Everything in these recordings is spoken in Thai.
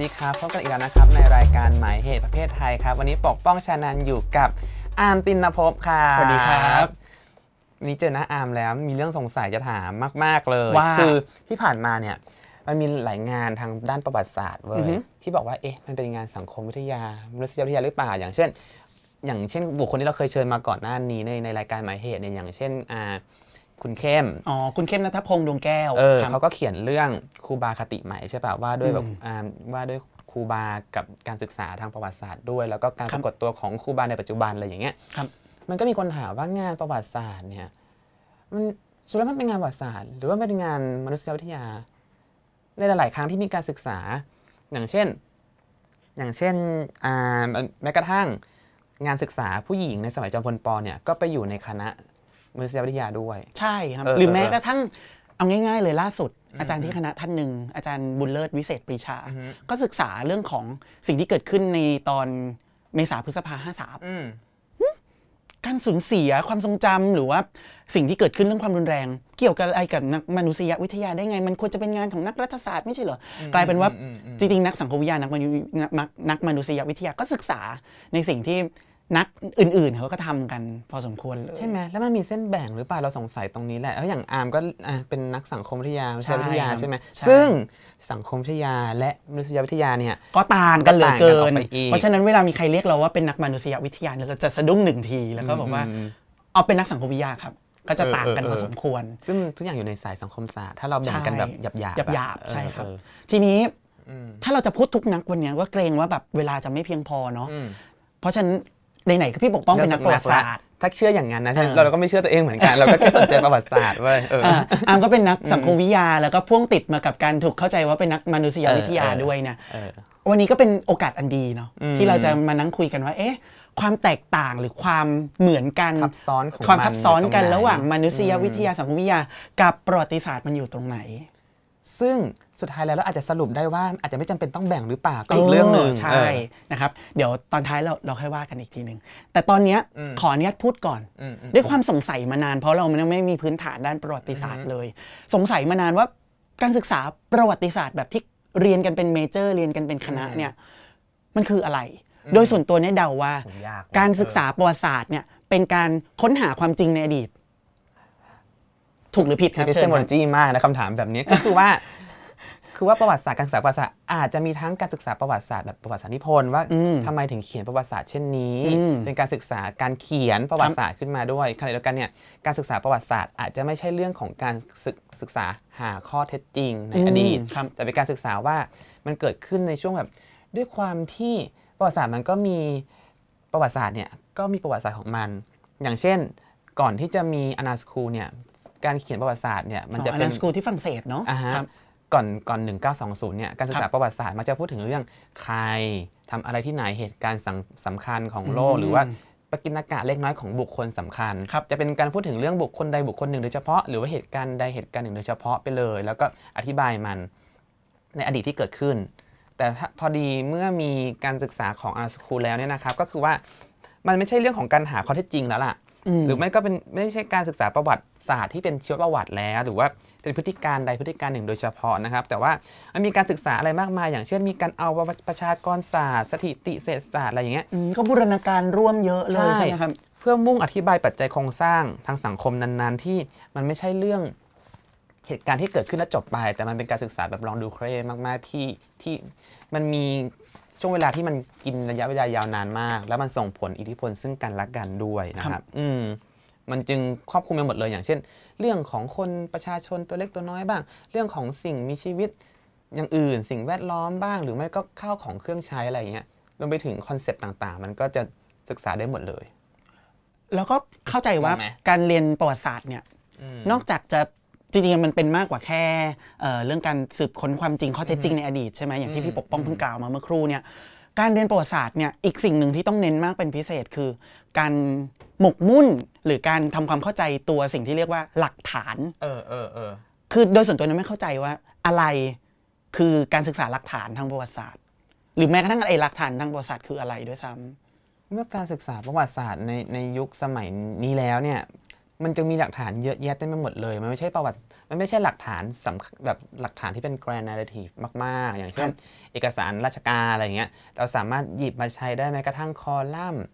ดีครับพบกันอีกแล้วนะครับ ในรายการหมายเหตุประเภทไทยครับ วันนี้ปกป้องชานันอยู่กับอาร์มตินภพครับสวัสดีครับ วันนี้เจอหน้าอาร์มแล้วมีเรื่องสงสัยจะถามมาก ๆ เลย คือ ที่ผ่านมาเนี่ย มันมีหลายงานทางด้านประวัติศาสตร์เว้ยที่บอกว่าเอ๊ะมันเป็นงานสังคมวิทยามนุษยวิทยา หรือเปล่า อย่างเช่น อย่างเช่นบุคคลที่เราเคยเชิญมาก่อนหน้านี้ในในรายการหมายเหตุเนี่ยอย่างเช่นอ่าคุณเข้ม อ๋อ คุณเข้มนัทพงษ์ดวงแก้ว เออเขาก็เขียนเรื่องครูบาคติใหม่ใช่ป่ะว่าด้วยแบบว่าด้วยครูบากับการศึกษาทางประวัติศาสตร์ด้วย แล้วก็การปรากฏตัวของครูบาในปัจจุบันอะไรอย่างเงี้ย ครับ มันก็มีคนถามว่างานประวัติศาสตร์เนี่ยมันสุดท้ายมันเป็นงานประวัติศาสตร์หรือว่าเป็นงานมนุษยวิทยา ในหลาย ๆครั้งที่มีการศึกษา อย่างเช่น อย่างเช่นอ่าแม้กระทั่งงานศึกษาผู้หญิงในสมัยจอมพลปอเนี่ยก็ไปอยู่ในคณะมนุษยวิทยาด้วย ใช่ครับ หรือแม้กระทั่งเอาง่ายๆเลยล่าสุด อาจารย์ที่คณะท่านหนึ่ง อาจารย์บุญเลิศวิเศษปรีชา ก็ศึกษาเรื่องของสิ่งที่เกิดขึ้นในตอนเมษาพฤษภาห้าสามการสูญเสียความทรงจำหรือว่าสิ่งที่เกิดขึ้นเรื่องความรุนแรง เกี่ยวกับอะไรกับนักมนุษยวิทยาได้ไงมันควรจะเป็นงานของนักรัฐศาสตร์ ไม่ใช่เหรอกลายเป็นว่า จริงๆนักสังคมวิทยานักมนุนักมนุษยวิทยาก็ศึกษาในสิ่งที่นักอื่นๆเขาก็ทำกันพอสมควรใช่ไหมแล้วมันมีเส้นแบ่งหรือเปล่าเราสงสัยตรงนี้แหละแล้วอย่างอาร์มก็เป็นนักสังคมวิทยาวิทยาวิทยาใช่ไหมซึ่งสังคมวิทยาและมนุษยวิทยาเนี่ยก็ต่างกันเหลือเกิน เพราะฉะนั้นเวลามีใครเรียกเราว่าเป็นนักมนุษยวิทยาเราจะสะดุ้งหนึ่งทีแล้วก็บอกว่าเอาเป็นนักสังคมวิทยาครับก็จะต่างกันพอสมควร ซึ่งทุกอย่างอยู่ในสายสังคมศาสตร์ถ้าเราแบ่งกันแบบหยาบหยาบหยาบใช่ครับ ทีนี้ถ้าเราจะพูดทุกนักวันนี้ว่าเกรงว่าแบบเวลาจะไม่เพียงพอเนาะเพราะฉะนั้นไหนๆก็พี่ปกป้องเป็นนักประวัติศาสตร์ถ้าเชื่ออย่างนั้นนะเราก็ไม่เชื่อตัวเองเหมือนกันเราก็แค่สนใจประวัติศาสตร์เว้ยอามก็เป็นนักสังคมวิทยาแล้วก็พ่วงติดมากับการถูกเข้าใจว่าเป็นนักมนุษยวิทยาด้วยนะวันนี้ก็เป็นโอกาสอันดีเนาะที่เราจะมานั่งคุยกันว่าเอ๊ะความแตกต่างหรือความเหมือนกันทับซ้อนความทับซ้อนกันระหว่างมนุษยวิทยาสังคมวิทยา กับประวัติศาสตร์มันอยู่ตรงไหนซึ่งสุดท้ายแล้วเราอาจจะสรุปได้ว่าอาจจะไม่จำเป็นต้องแบ่งหรือเปล่าก็อีกเรื่องหนึ่งใช่นะครับ เดี๋ยวตอนท้ายเราเราค่อยว่ากันอีกทีหนึ่งแต่ตอนนี้ขออนุญาตพูดก่อนด้วยความสงสัยมานาน เพราะเราไม่มีพื้นฐานด้านประวัติศาสตร์เลย สงสัยมานานว่าการศึกษาประวัติศาสตร์ แบบที่เรียนกันเป็นเมเจอร์ เรียนกันเป็นคณะเนี่ยมันคืออะไร โดยส่วนตัวเนี่ยเดาว่า การศึกษาประวัติศาสตร์เนี่ยเป็นการค้นหาความจริงในอดีตถูกหรือผิดครับเชิญมอนจี้มากนะคำถามแบบนี้ก็คือว่า คือว่าประวัติศาสตร์การศึกษาประวัติศาสตร์อาจจะมีทั้งการศึกษาประวัติศาสตร์แบบประวัติศาสตร์นิพนธ์ว่าทำไมถึงเขียนประวัติศาสตร์เช่นนี้ เป็นการศึกษาการเขียนประวัติศาสตร์ขึ้นมาด้วยขณะเดียวกันเนี่ย การศึกษาประวัติศาสตร์อาจจะไม่ใช่เรื่องของการศึกษาหาข้อเท็จจริงในอดีตแต่เป็นการศึกษาว่ามันเกิดขึ้นในช่วงแบบด้วยความที่ประวัติศาสตร์มันก็มีประวัติศาสตร์เนี่ยก็มีประวัติศาสตร์ของมัน อย่างเช่นก่อนที่จะมีอนาสคูเนี่ยการเขียนประวัติศาสตร์เนี่ยมันจะเป็นสกูลที่ฝรั่งเศสเนาะก่อนก่อน 1920เนี่ยการศึกษาประวัติศาสตร์มันจะพูดถึงเรื่องใคร ทำอะไรที่ไหนเหตุการณ์สำคัญของโลก หรือว่าปกิณากะเล็กน้อยของบุคคลสำคัญคจะเป็นการพูดถึงเรื่องบุคคลใดบุคคลหนึ่งโดยเฉพาะหรือว่าเหตุการณ์ใดเหตุการณ์หนึ่งโดยเฉพาะไปเลย แล้วก็อธิบายมันในอดีตที่เกิดขึ้น แต่พอดีเมื่อมีการศึกษาของอาร์สคูลแล้วเนี่ยนะครับก็คือว่ามันไม่ใช่เรื่องของการหาข้อเท็จจริงแล้วล่ะหรือไม่ก็เป็นไม่ใช่การศึกษาประวัติศาสตร์ที่เป็นเชื้อประวัติแล้ว หรือว่าเป็นพฤติการใดพฤติการหนึ่ง โดยเฉพาะนะครับ แต่ว่ามันมีการศึกษาอะไรมากมายอย่างเช่น มีการเอาประชากรศาสตร์ สถิติเศรษฐศาสตร์อะไรอย่างเงี้ยก็บูรณาการร่วมเยอะเลยใช่ไหมครับเพื่อมุ่งอธิบายปัจจัยโครงสร้างทางสังคมนานๆ ที่มันไม่ใช่เรื่อง เหตุการณ์ที่เกิดขึ้นแล้วจบไปแต่มันเป็นการศึกษาแบบลองดูเครมากๆที่ที่มันมีช่วงเวลาที่มันกินระยะเวลายาวนานมาก แล้วมันส่งผลอิทธิพลซึ่งกันและกันด้วยนะครับ อืมมันจึงครอบคลุมไปหมดเลยอย่างเช่น เรื่องของคนประชาชนตัวเล็กตัวน้อยบ้าง เรื่องของสิ่งมีชีวิตอย่างอื่น สิ่งแวดล้อมบ้าง หรือไม่ก็ข้าวของเครื่องใช้อะไรอย่างเงี้ยรวมไปถึงคอนเซปต์ต่างๆ มันก็จะศึกษาได้หมดเลย แล้วก็เข้าใจว่าการเรียนประวัติศาสตร์เนี่ยนอกจากจะจริงๆ มันเป็นมากกว่าแค่เรื่องการสืบค้นความจริงข้อเท็จจริงในอดีต ใช่ไหมอย่างที่พี่ปกป้องเพิ่งกล่าวมาเมื่อครู่เนี่ยการเรียนประวัติศาสตร์เนี่ยอีกสิ่งหนึ่งที่ต้องเน้นมากเป็นพิเศษคือการหมกมุ่นหรือการทำความเข้าใจตัวสิ่งที่เรียกว่าหลักฐานเออเออเออคือโดยส่วนตัวนั้นไม่เข้าใจว่าอะไรคือการศึกษาหลักฐานทางประวัติศาสตร์หรือแม้กระทั่งไอ้หลักฐานทางประวัติศาสตร์คืออะไรด้วยซ้ำ เมื่อการศึกษาประวัติศาสตร์ในในยุคสมัยนี้แล้วเนี่ยมันจะมีหลักฐานเยอะแยะเต็มไปหมดเลย มันไม่ใช่ประวัติ มันไม่ใช่หลักฐานสาแบบหลักฐานที่เป็น grand narrative มาก ๆ อย่างเช่น เอกสารราชการอะไรเงี้ย เราสามารถหยิบมาใช้ได้แม้กระทั่งคอลัมน์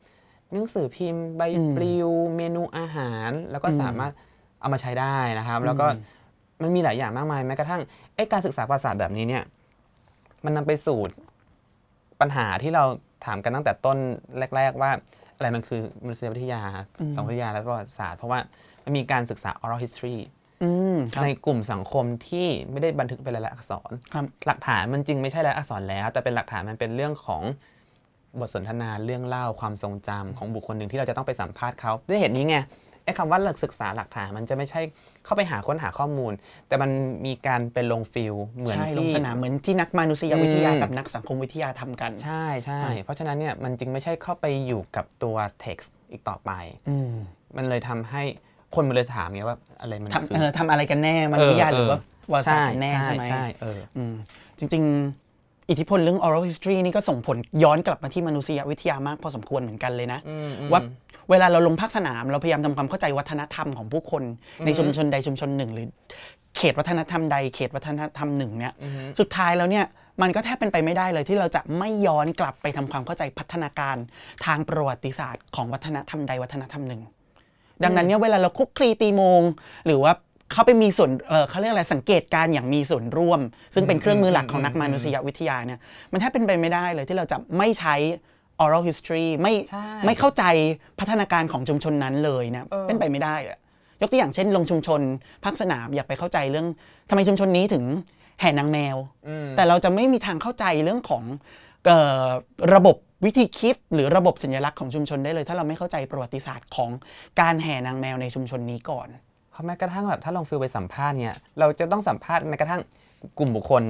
หนังสือพิมพ์ใบปลิวเมนูอาหาร แล้วก็สามารถเอามาใช้ได้นะครับ แล้วก็มันมีหลายอย่างมากมายแม้กระทั่งไอ้การศึกษาภาษาแบบนี้เนี่ย มันนำไปสู่ปัญหาที่เราถามกันตั้งแต่ต้นแรก ๆว่าอะไรมันคือมนุษยวิทยาสังคมวิทยาแล้วก็ศาสตร์ เพราะว่ามันมีการศึกษา oral history ในกลุ่มสังคมที่ไม่ได้บันทึกเป็นลายลักษณ์อักษรหลักฐานมันจริงไม่ใช่ลายลักษณ์อักษรแล้ว แต่เป็นหลักฐานมันเป็นเรื่องของบทสนทนาเรื่องเล่าความทรงจำของบุคคลหนึ่งที่เราจะต้องไปสัมภาษณ์เขาด้วยเหตุนี้ไงไอ้คำว่าหลักศึกษาหลักฐาน มันจะไม่ใช่เข้าไปหาค้นหาข้อมูล แต่มันมีการเป็นลงฟิลเหมือนที่ลงสนามเหมือนที่นักมนุษยวิทยากับนักสังคมวิทยาทำกัน ใช่ใช่ เพราะฉะนั้นเนี่ยมันจึงไม่ใช่เข้าไปอยู่กับตัวเท็กซ์อีกต่อไปมันเลยทำให้คนมันเลยถามไงว่าอะไรมันทำทำอะไรกันแน่มันวิทยาหรือว่าวารสารกันแน่ใช่ไหมใช่เออจริงๆอิทธิพลเรื่อง oral history นี่ก็ส่งผลย้อนกลับมาที่มนุษยวิทยามาก พอสมควรเหมือนกันเลยนะว่าเวลาเราลงภาคสนามเราพยายามทำความเข้าใจวัฒนธรรมของผู้คน ในชุมชนใดชุมชนหนึ่งหรือ เขตวัฒนธรรมใดเขตวัฒนธรรมหนึ่งเนี่ยสุดท้ายแล้วเนี่ยมันก็แทบเป็นไปไม่ได้เลยที่เราจะไม่ย้อนกลับไปทำความเข้าใจพัฒนาการทางประวัติศาสตร์ของวัฒนธรรมใดวัฒนธรรมหนึ่ง ดังนั้นเนี่ยเวลาเราคุกคลีตีโมงหรือว่าเขาไปมีส่วนเเขาเรียกอะไรสังเกตการอย่างมีส่วนร่วม ซึ่งเป็นเครื่องมือหลักของนักมนุษยวิทยาเนี่ยมันแทบเป็นไปไม่ได้เลยที่เราจะไม่ใช้ oral history ไม่ไม่เข้าใจพัฒนาการของชุมชนนั้นเลยนะเป็นไปไม่ได้เลยยกตัวอย่างเช่น ลงชุมชนพักสนามอยากไปเข้าใจเรื่องทำไมชุมชนนี้ถึงแห่นางแมว แต่เราจะไม่มีทางเข้าใจเรื่องของระบบวิธีคิด หรือระบบสัญลักษณ์ของชุมชนได้เลย ถ้าเราไม่เข้าใจประวัติศาสตร์ของการแห่นางแมวในชุมชนนี้ก่อนเพราะแม้กระทั่งแบบถ้าลองฟิลไปสัมภาษณ์เนี่ย เราจะต้องสัมภาษณ์แม้กระทั่งกลุ่มบุคคล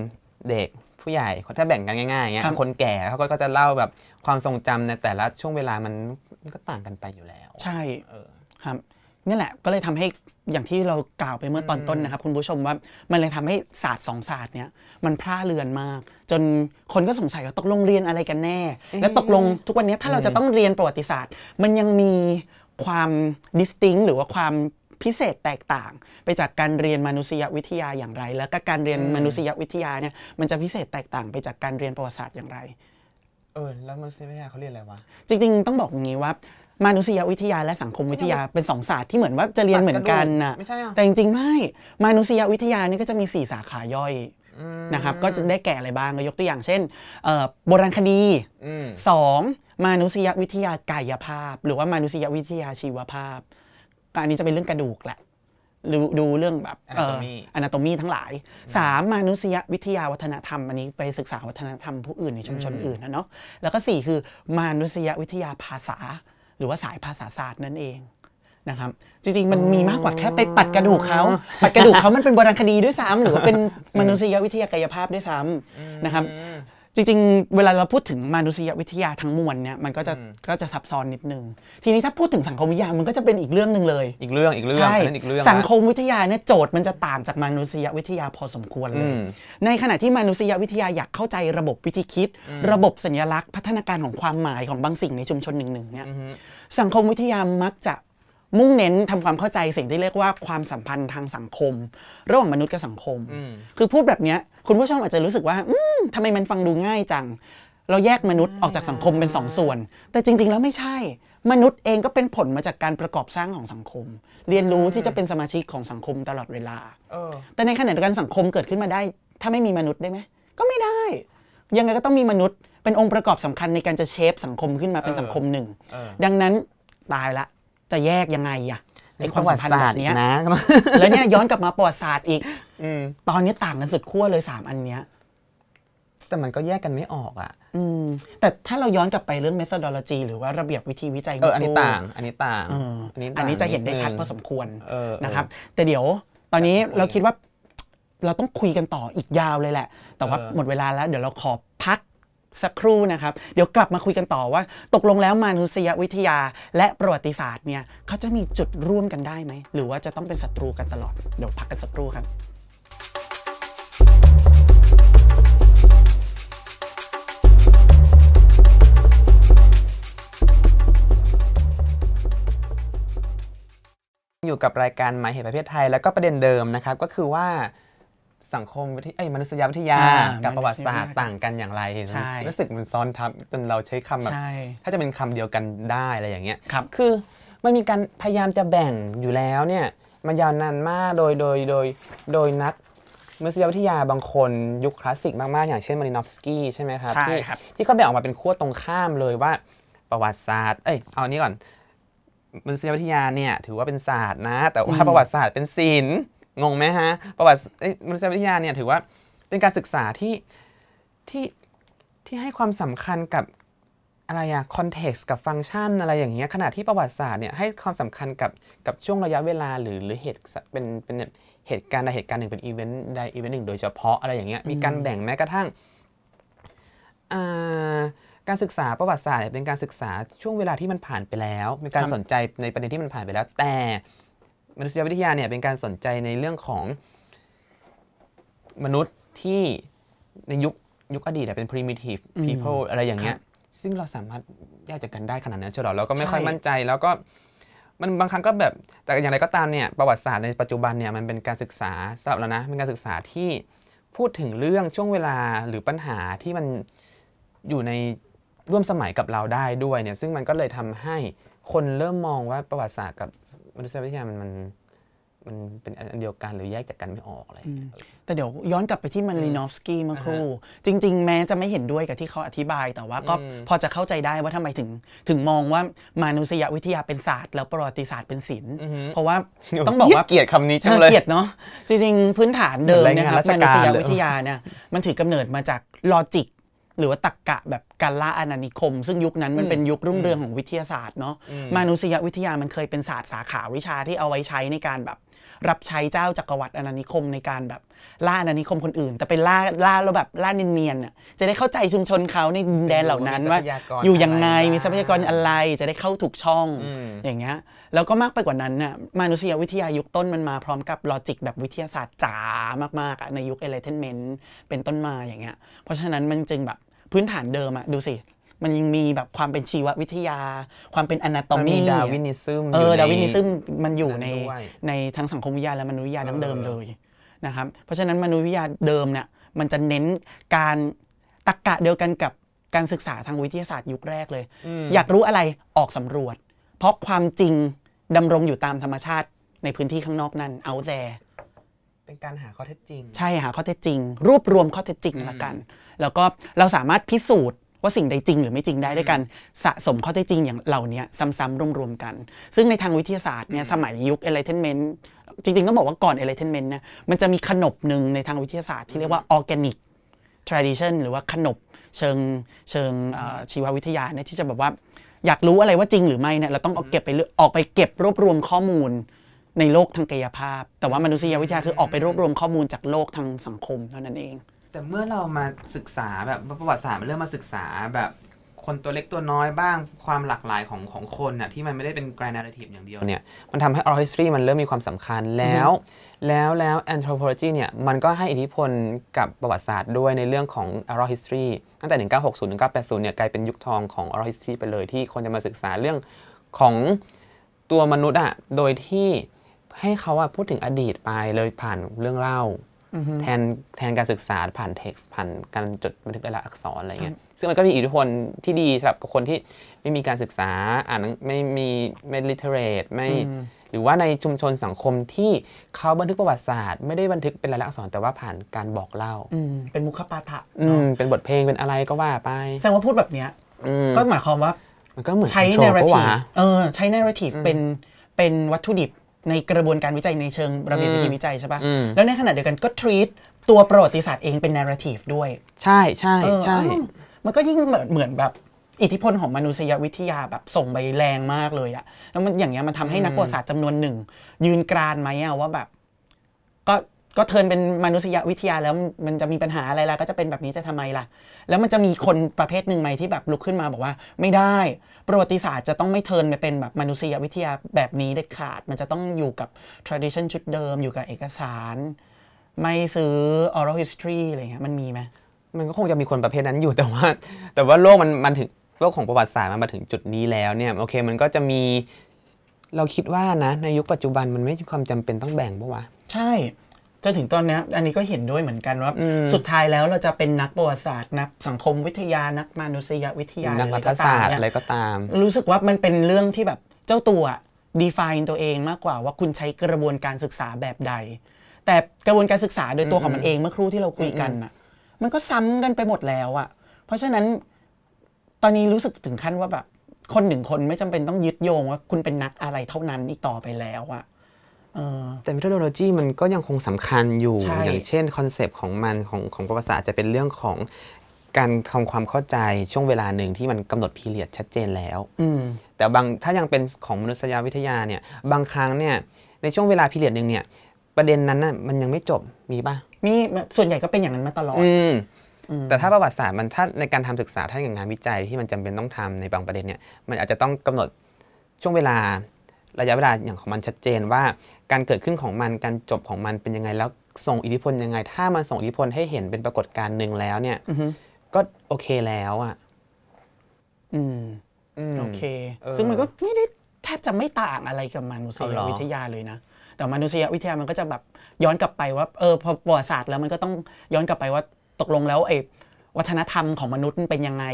เด็กผู้ใหญ่ถ้าแบ่งกันง่ายๆเงี้ยคนแก่เขาก็จะเล่าแบบความทรงจำในแต่ละช่วงเวลามันก็ต่างกันไปอยู่แล้ว ใช่ครับนี่แหละ ก็เลยทำให้อย่างที่เรากล่าวไปเมื่อตอนต้นนะครับ คุณผู้ชมว่ามันเลยทำให้ศาสตร์สองศาสตร์เนี้ยมันพร่าเรือนมาก จนคนก็สงสัยว่าตกลงเรียนอะไรกันแน่ และตกลง ทุกวันนี้ถ้าเราจะต้องเรียนประวัติศาสตร์ มันยังมีความดิสติ้งหรือว่าความพิเศษแตกต่างไปจากการเรียนมนุษยวิทยาอย่างไร แล้วก็การเรียนมนุษยวิทยาเนี่ยมันจะพิเศษแตกต่างไปจากการเรียนประวัติศาสตร์อย่างไรเออแล้วมนุษยวิทยาเขาเรียนอะไรวะจริงๆต้องบอกอย่างนี้ว่ามนุษยวิทยาและสังคมวิทยาเป็นสองศาสตร์ที่เหมือนว่าจะเรียนเหมือนกันนะแต่จริงๆไม่มนุษยวิทยานี่ก็จะมี 4 สาขาย่อยนะครับก็จะได้แก่อะไรบ้างยกตัวอย่างเช่นโบราณคดีสองมนุษยวิทยากายภาพ หรือว่ามนุษยวิทยาชีวภาพก็อันนี้จะเป็นเรื่องกระดูกแหละดูดูเรื่องแบบอนาโตมีทั้งหลายสามมนุษยวิทยาวัฒนธรรม อันนี้ไปศึกษาวัฒนธรรมผู้อื่นในชุมชนอื่นนะเนาะแล้วก็สี่คือมนุษยวิทยาภาษา หรือว่าสายภาษาศาสตร์นั่นเองนะครับ จริงๆมันมีมากกว่าแค่ไปปัดกระดูกเขาปัดกระดูกเขามันเป็นโบราณคดีด้วยซ้ำหรือว่าเป็นมนุษยวิทยากายภาพด้วยซ้ำนะครับจริงๆ เวลาเราพูดถึงมนุษยวิทยาทั้งมวลเนี่ยมันก็จะก็จะซับซ้อนนิดนึงทีนี้ถ้าพูดถึงสังคมวิทยามันก็จะเป็นอีกเรื่องหนึ่งเลยอีกเรื่องอีกเรื่องใช่สังคมวิทยาเนี่ยโจทย์มันจะต่างจากมนุษยวิทยาพอสมควรเลย ในขณะที่มนุษยวิทยาอยากเข้าใจระบบวิธีคิด ระบบสัญลักษณ์ พัฒนาการของความหมายของบางสิ่งในชุมชนหนึ่งๆเนี่ยสังคมวิทยามักจะมุ่งเน้นทำความเข้าใจสิ่งที่เรียกว่าความสัมพันธ์ทางสังคม ระหว่างมนุษย์กับสังคม คือพูดแบบนี้คุณผู้ชมอาจจะรู้สึกว่าทำไมมันฟังดูง่ายจัง เราแยกมนุษย์ออกจากสังคมเป็นสองส่วน แต่จริงๆแล้วไม่ใช่ มนุษย์เองก็เป็นผลมาจากการประกอบสร้างของสังคม เรียนรู้ที่จะเป็นสมาชิกของสังคมตลอดเวลาแต่ในขณะเดียวกันสังคมเกิดขึ้นมาได้ ถ้าไม่มีมนุษย์ได้ไหมก็ไม่ได้ ยังไงก็ต้องมีมนุษย์ เป็นองค์ประกอบสำคัญในการจะเชฟสังคมขึ้นมาเป็นสังคมหนึ่ง ดังนั้นตายละจะแยกยังไงอะในความสัมพันธ์แบบนี้นะ แล้วเนี่ยย้อนกลับมาประวัติศาสตร์อีกอตอนนี้ต่างกันสุดขั้วเลยสามอันเนี้ยแต่มันก็แยกกันไม่ออกอ่ะ อืมแต่ถ้าเราย้อนกลับไปเรื่องเม t ซดอ o ลจี หรือว่าระเบียบวิธีวิจัยเอออันนี้ต่างอันนี้ต่างอันนี้อันนี้จะเห็นได้ชัดพอสมควรนะครับ แต่เดี๋ยวตอนนี้เราคิดว่าเราต้องคุยกันต่ออีกยาวเลยแหละ แต่ว่าหมดเวลาแล้ว เดี๋ยวเราขอพักสักครู่นะครับ เดี๋ยวกลับมาคุยกันต่อว่าตกลงแล้วมนุษยวิทยา และประวัติศาสตร์เนี่ยเขาจะมีจุดร่วมกันได้ไหมหรือว่าจะต้องเป็นศัตรูกันตลอดเดี๋ยวพักกันสักครู่ครับ อยู่กับรายการหมายเหตุประเทศไทยแล้วก็ประเด็นเดิมนะครับก็คือว่าสังคมวิทยามนุษยวิทยากับประวัติศาสตร์ต่างกันอย่างไรเห็นไหมรู้สึกมันซ้อนทับจนเราใช้คำแบบ ถ้าจะเป็นคำเดียวกันได้อะไรอย่างเงี้ยครับคือมันมีการพยายามจะแบ่งอยู่แล้วเนี่ยมันยาวนานมากโดยโดย โดยโดยนัก มนุษยวิทยาบางคน ยุคคลาสสิกมาก ๆ อย่างเช่นมารินอฟสกี้ใช่ไหมครับ ที่ที่เขาแบ่งออกมาเป็นขั้วตรงข้ามเลยว่าประวัติศาสตร์เอ้ยเอานี้ก่อนมนุษยวิทยาเนี่ยถือว่าเป็นศาสตร์นะ แต่ว่าประวัติศาสตร์เป็นศิลป์งงไหมฮะประวัติมนุษยวิทยาเนี่ยถือว่าเป็นการศึกษาที่ที่ที่ให้ความสำคัญกับอะไรอะคอนเท็กซ์กับฟังก์ชันอะไรอย่างเงี้ยขณะที่ประวัติศาสตร์เนี่ยให้ความสำคัญกับกับช่วงระยะเวลาหรือหรือเหตุเป็นเป็นเหตุการณ์ใดเหตุการณ์หนึ่งเป็นอีเวนต์ใดอีเวนต์หนึ่งโดยเฉพาะอะไรอย่างเงี้ยมีการแบ่งแม้กระทั่งการศึกษาประวัติศาสตร์เนี่ยเป็นการศึกษาช่วงเวลาที่มันผ่านไปแล้วเป็นการสนใจในประเด็นที่มันผ่านไปแล้ว แต่มนุษยวิทยาเนี่ยเป็นการสนใจในเรื่องของมนุษย์ที่ในยุคยุคอดีตเป็น primitive people อะไรอย่างเงี้ยซึ่งเราสามารถแยกจากกันได้ขนาดนั้นเชียวหรอเราก็ไม่ค่อยมั่นใจ แล้วก็มันบางครั้งก็แบบ แต่อย่างไรก็ตามเนี่ย ประวัติศาสตร์ในปัจจุบันเนี่ยมันเป็นการศึกษาสำหรับเรานะ เป็นการศึกษาที่พูดถึงเรื่องช่วงเวลาหรือปัญหาที่มันอยู่ในร่วมสมัยกับเราได้ด้วยเนี่ยซึ่งมันก็เลยทำให้คนเริ่มมองว่าประวัติศาสตร์กับมนุษยวิทยามันมันมันเป็นอันเดียวกันหรือแยกจากกันไม่ออกอะไรแต่เดี๋ยวย้อนกลับไปที่มันลีนอฟสกี้มาครู จริงๆ แม้จะไม่เห็นด้วยกับที่เขาอธิบาย แต่ว่าก็พอจะเข้าใจได้ว่าทำไมถึงถึงมองว่ามนุษยวิทยาเป็นศาสตร์แล้วประวัติศาสตร์เป็นศิลป์ เพราะว่าต้องบอกว่าเกียรติคำนี้จังเลยเกียรติเนาะจริงๆพื้นฐานเดิมนะครับมนุษยวิทยาเนี่ยมันถือกำเนิดมาจากลอจิกหรือว่าตักกะแบบกาละาอนานิคม ซึ่งยุคนั้นมันเป็นยุครุ่งเรืองของวิทยาศาสตร์เนาะมนุษยวิทยามันเคยเป็นศาสตร์สาขาวิชาที่เอาไว้ใช้ในการแบบรับใช้เจ้าจักรวรรดิอาณานิคมในการแบบล่าอาณานิคมคนอื่น แต่เป็นล่า ล่าแล้วแบบล่าเนียนๆอ่ะจะได้เข้าใจชุมชนเขาในดินแดนเหล่านั้น ว่าอยู่ยังไงมีทรัพยากรอะไรจะได้เข้าถูกช่องอย่างเงี้ยแล้วก็มากไปกว่านั้นน่ะมนุษยวิทยายุคต้นมันมาพร้อมกับลอจิก แบบวิทยาศาสตร์จ๋ามากๆในยุคเอเลเทนเมนต์เป็นต้นมาอย่างเงี้ยเพราะฉะนั้นมันจึงแบบพื้นฐานเดิมอะดูสิมันยังมีแบบความเป็นชีววิทยา ความเป็นอนาโตมีดาวินิซึม เออ ดาวินิซึมมันอยู่ในในทางสังคมวิทยาและมนุษยวิทยาดั้งเดิมเลยนะครับ เพราะฉะนั้นมนุษยวิทยาเดิมเนี่ยมันจะเน้นการตรกกะเดียวกันกับการศึกษาทางวิทยาศาสตร์ยุคแรกเลย อยากรู้อะไรออกสำรวจ เพราะความจริง ดำรงอยู่ตามธรรมชาติ ในพื้นที่ข้างนอกนั่นเอาแต่เป็นการหาข้อเท็จจริง ใช่หาข้อเท็จจริงรวบรวมข้อเท็จจริงละกัน แล้วก็เราสามารถพิสูจน์ว่าสิ่งใดจริงหรือไม่จริงได้ด้วยกันสะสมข้อเท็จจริงอย่างเหล่านี้ซ้ำๆรวมๆกันซึ่งในทางวิทยาศาสตร์เนี่ยสมัยยุคเอลิเทนเมนต์จริงๆต้องบอกว่าก่อนเอลิเทนเมนต์นะมันจะมีขนบหนึ่งในทางวิทยาศาสตร์ ที่เรียกว่าออแกนิกทรานดิชันหรือว่าขนบเชิงเชิงชีววิทยาเนี่ยที่จะแบบว่าอยากรู้อะไรว่าจริงหรือไม่เนี่ยเราต้องเอาเก็บไปออกไปเก็บรวบรวมข้อมูลในโลกทางกายภาพ แต่ว่ามนุษยวิทยาคือออกไปรวบรวมข้อมูลจากโลกทางสังคมเท่านั้นเองแต่เมื่อเรามาศึกษาแบบ ประวัติศาสตร์มันเริ่มมาศึกษาแบบคนตัวเล็กตัวน้อยบ้างความหลากหลายของของคนน่ะ ที่มันไม่ได้เป็นกรานาทีฟอย่างเดียวเนี่ยมันทำให้ออร์ h i สตรีมันเริ่มมีความสำคัญแล้ว แล้วแล้วแอนโทรโพลจีเนี่ยมันก็ให้อิทธิพลกับประวัติศาสตร์ด้วยในเรื่องของออร์ h i สตรีตั้งแต่ 1960 1980เนี่ยกลายเป็นยุคทองของออร์ h i สตรีไปเลย ที่คนจะมาศึกษาเรื่องของตัวมนุษย์อะโดยที่ให้เขาอะพูดถึงอดีตไปเลยผ่านเรื่องเล่าแทนแทนการศึกษาผ่านเท็กซ์ผ่านการจดบันทึกลายลอักษรอะไรเงี้ยซึ่งมันก็มีอิทธิพลที่ดีสำหรับคนที่ไม่มีการศึกษา อ่านไม่มีไม่ลิเทเรตไม่ หรือว่าในชุมชนสังคมที่เขาบันทึกประวัติศาสตร์ไม่ได้บันทึกเป็นลายลักษณ์อักษร แต่ว่าผ่านการบอกเล่าเป็นมุขปาฐะเป็นบทเพลงเป็นอะไรก็ว่าไปแสดงว่าพูดแบบเนี้ยก็หมายความว่ามันก็เหมือนใช้ narrative เออใช้ narrative เป็นเป็นวัตถุดิบในกระบวนการวิจัยในเชิงระเบียบวิธีวิจัยใช่ปะแล้วในขณะเดียวกันก็ treat ตัวประวัติศาสตร์เองเป็น narrative ด้วย ใช่ใช่ใช่มันก็ยิ่งเหมือนแบบ อิทธิพลของมนุษยวิทยาแบบส่งไปแรงมากเลยอะแล้วมันอย่างเงี้ยมันทำให้นักประวัติศาสตร์จำนวนหนึ่ง ยืนกรานไหมอะว่าแบบ ก็ก็เทินเป็นมนุษยวิทยาแล้วมันจะมีปัญหาอะไรล่ะก็จะเป็นแบบนี้จะทำไมล่ะ แล้วมันจะมีคนประเภทหนึ่งไหมที่แบบลุกขึ้นมาบอกว่าไม่ได้ ประวัติศาสตร์จะต้องไม่เทินไปเป็นแบบมนุษยวิทยาแบบนี้เด็ดขาด มันจะต้องอยู่กับ tradition ชุดเดิมอยู่กับเอกสาร ไม่ซื้อ oral history อะไรเงี้ยมันมีไหมมันก็คงจะมีคนประเภทนั้นอยู่แต่ว่าแต่ว่าโลกมันมันถึงโลกของประวัติศาสตร์มันมาถึงจุดนี้แล้วเนี่ยโอเค มันก็จะมีเราคิดว่านะในยุคปัจจุบันมันไม่มีความจำเป็นต้องแบ่งปะวะใช่จนถึงตอนนี้อันนี้ก็เห็นด้วยเหมือนกันว่า สุดท้ายแล้วเราจะเป็นนักประวัติศาสตร์นักสังคมวิทยานักมนุษยวิทยานักรัฐศาสตร์อะไรก็ตาม รู้สึกว่ามันเป็นเรื่องที่แบบเจ้าตัว define ตัวเองมากกว่าว่าคุณใช้กระบวนการศึกษาแบบใด แต่กระบวนการศึกษาโดยตัวของมันเองเมื่อครู่ที่เราคุยกันอ่ะ มันก็ซ้ำกันไปหมดแล้วอ่ะ เพราะฉะนั้นตอนนี้รู้สึกถึงขั้นว่าแบบคนหนึ่งคนไม่จำเป็นต้องยึดโยงว่า คุณเป็นนักอะไรเท่านั้นอีกต่อไปแล้วอ่ะแต่เทคโนโลยีมันก็ยังคงสำคัญอยู่อย่างเช่นคอนเซปต์ของมันของของประวัติศาสตร์จะเป็นเรื่องของการทำความเข้าใจช่วงเวลาหนึ่งที่มันกำหนดพีเรียดชัดเจนแล้วแต่บางถ้ายังเป็นของมนุษยวิทยาเนี่ยบางครั้งเนี่ยในช่วงเวลาพีเรียดหนึ่งเนี่ยประเด็นนั้นน่ะมันยังไม่จบมีป่ะมีส่วนใหญ่ก็เป็นอย่างนั้นมาตลอดแต่ถ้าประวัติศาสตร์มันถ้าในการทำศึกษาถ้าอย่างงานวิจัยที่มันจำเป็นต้องทำในบางประเด็นเนี่ยมันอาจจะต้องกำหนดช่วงเวลาระยะเวลาอย่างของมันชัดเจนว่า การเกิดขึ้นของมันการจบของมันเป็นยังไงแล้ว ส่งอิทธิพลยังไง ถ้ามันส่งอิทธิพลให้เห็นเป็นปรากฏการณ์หนึ่งแล้ว เนี่ยก็โอเคแล้วอ่ะ อืมโอเค ซึ่งมันก็ไม่ได้แทบจะไม่ต่างอะไรกับมนุษยวิทยาเลยนะ แต่มนุษยวิทยามันก็จะแบบย้อนกลับไปว่า เออพอประวัติศาสตร์แล้วมันก็ต้องย้อนกลับไปว่าตกลงแล้วไอวัฒนธรรมของมนุษย์มันเป็นยังไง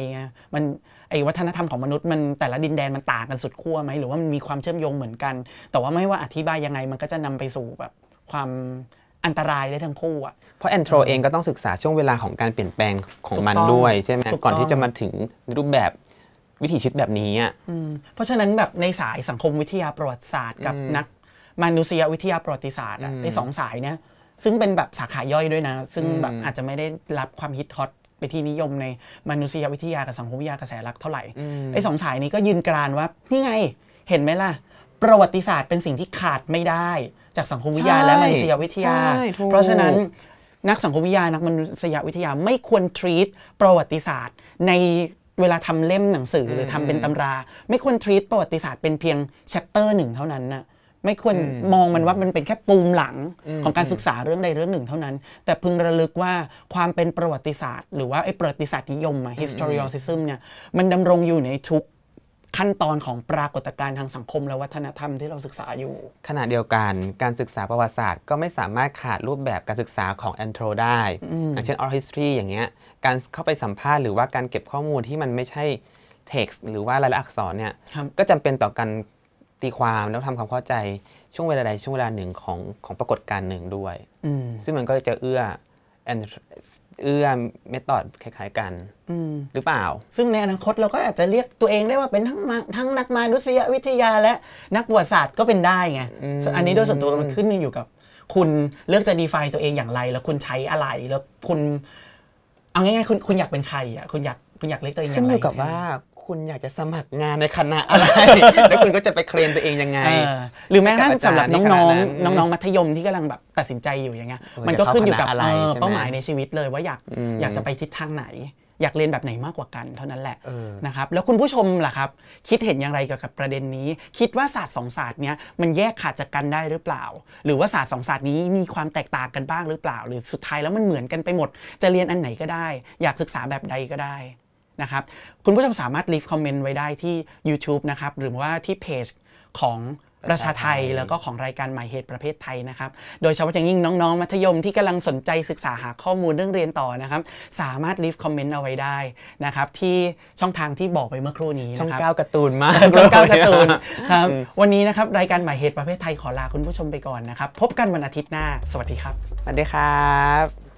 มันไอ้วัฒนธรรมของมนุษย์มัน แต่ละดินแดนมันต่างกันสุดขั้วไหมหรือว่ามันมีความเชื่อมโยงเหมือนกัน แต่ว่าไม่ว่าอธิบายยังไงมันก็จะนำไปสู่แบบความอันตรายได้ทั้งคู่อ่ะเพราะแอนโทรเองก็ต้องศึกษาช่วงเวลาของการเปลี่ยนแปลงของมันด้วยใช่ไหมก่อนที่จะมาถึงรูปแบบวิถีชีวิตแบบนี้อ่ะเพราะฉะนั้นแบบในสายสังคมวิทยาประวัติศาสตร์กับนักมนุษยวิทยาประวัติศาสตร์อ่ะในสองสายเนี้ยซึ่งเป็นแบบสาขาย่อยด้วยนะซึ่งแบบอาจจะไม่ได้รับความฮิตฮอตไปที่นิยมในมนุษยวิทยากับสังคมวิทยากระแสหลักเท่าไหร่ไอ้สองสายนี้ก็ยืนกรานว่า นี่ไงเห็นไหมล่ะประวัติศาสตร์เป็นสิ่งที่ขาดไม่ได้ จากสังคมวิทยาและมนุษยวิทยา เพราะฉะนั้น นักสังคมวิทยานักมนุษยวิทยาไม่ควร treat ประวัติศาสตร์ ในเวลาทำเล่มหนังสือหรือทำเป็นตำรา ไม่ควร treat ประวัติศาสตร์เป็นเพียง chapter หนึ่งเท่านั้นนะไม่ควรมองมันว่ามันเป็นแค่ปูมหลังของการศึกษาเรื่องใด เรื่องหนึ่งเท่านั้น แต่พึงระลึกว่าความเป็นประวัติศาสตร์หรือว่าไอ้ประวัติศาสตร์นิยมอะ historicism เนี่ยมันดำรงอยู่ในทุก ขั้นตอนของปรากฏการณ์ทางสังคมและวัฒนธรรมที่เราศึกษาอยู่ ขณะเดียวกันการศึกษาประวัติศาสตร์ ก็ไม่สามารถขาดรูปแบบการศึกษาของแอนโทรได้อย่างเช่น oral history อย่างเงี้ยการเข้าไปสัมภาษณ์หรือว่าการเก็บข้อมูลที่มันไม่ใช่ text หรือว่ารายละอักษรเนี่ยก็จำเป็นต่อการตีความแล้วทำความเข้าใจช่วงเวลาใดช่วงเวลาหนึ่งของของปรากฏการณ์หนึ่งด้วยซึ่งมันก็จะเอื้อเอื้อเมธอดคล้าย ๆกัน หรือเปล่า ซึ่งในอนาคตเราก็อาจจะเรียกตัวเองได้ว่าเป็นทั้งทั้งนักมานุษยวิทยาและนักประวัติศาสตร์ก็เป็นได้ไง อันนี้โดยส่วนตัวมันขึ้นอยู่กับคุณเลือกจะดีไฟตัวเองอย่างไร แล้วคุณใช้อะไรแล้วคุณเอาง่ายๆคุณคุณอยากเป็นใครอ่ะคุณอยากคุณอยากเลียกตัวเองอย่างไรขึ้นอยู่กับว่าคุณอยากจะสมัครงานในคณะอะไร แล้วคุณก็จะไปเคลมตัวเองยังไง หรือแม้กระทั่งสำหรับน้องๆ น้องๆ มัธยมที่กำลังแบบตัดสินใจอยู่อย่างเงี้ย มันก็ขึ้นอยู่กับเป้าหมายในชีวิตเลยว่าอยากอยากจะไปทิศทางไหน อยากเรียนแบบไหนมากกว่ากันเท่านั้นแหละนะครับ แล้วคุณผู้ชมล่ะครับ คิดเห็นอย่างไรเกี่ยวกับประเด็นนี้ คิดว่าศาสตร์สองศาสตร์เนี้ยมันแยกขาดจากกันได้หรือเปล่า หรือว่าศาสตร์สองศาสตร์นี้มีความแตกต่างกันบ้างหรือเปล่า หรือสุดท้ายแล้วมันเหมือนกันไปหมด จะเรียนอันไหนก็ได้ อยากศึกษาแบบใดก็ได้นะครับคุณผู้ชมสามารถลิฟคอมเมนต์ไว้ได้ที่ YouTube นะครับหรือว่าที่เพจของประชาไทยแล้วก็ของรายการหมายเหตุประเภทไทยนะครับ โดยเฉพาะอย่างยิ่งน้องๆมัธยมที่กำลังสนใจศึกษาหาข้อมูลเรื่องเรียนต่อนะครับ สามารถลิฟคอมเมนต์เอาไว้ได้นะครับที่ช่องทางที่บอกไปเมื่อครู่นี้ ช่องก้าวการ์ตูนมากช่องก้าวการ์ตูนครับวันนี้นะครับรายการหมายเหตุประเภทไทยขอลาคุณผู้ชมไปก่อนนะครับ พบกันวันอาทิตย์หน้า สวัสดีครับสวัสดีครับ